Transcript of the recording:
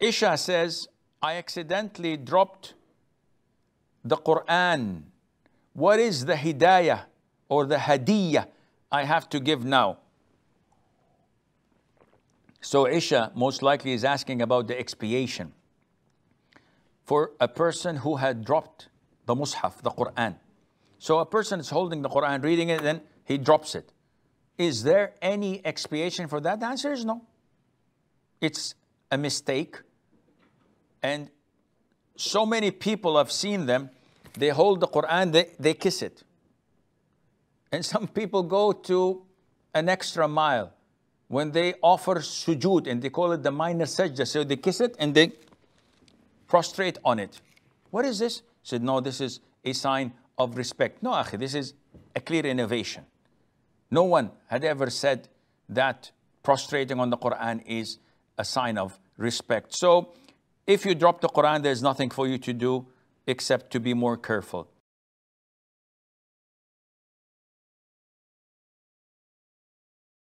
Isha says, I accidentally dropped the Quran. What is the hidayah or the hadiyah I have to give now? So Isha most likely is asking about the expiation for a person who had dropped the Mus'haf, the Quran. So a person is holding the Quran, reading it, then he drops it. Is there any expiation for that? The answer is no. It's a mistake. And so many people have seen them, they hold the Quran, they, they kiss it. And some people go to an extra mile when they offer sujud and they call it the minor sajda. So they kiss it and they prostrate on it. What is this? Said, no, this is a sign of respect. No, akhi, this is a clear innovation. No one had ever said that prostrating on the Quran is a sign of respect. So if you drop the Quran, there's nothing for you to do except to be more careful.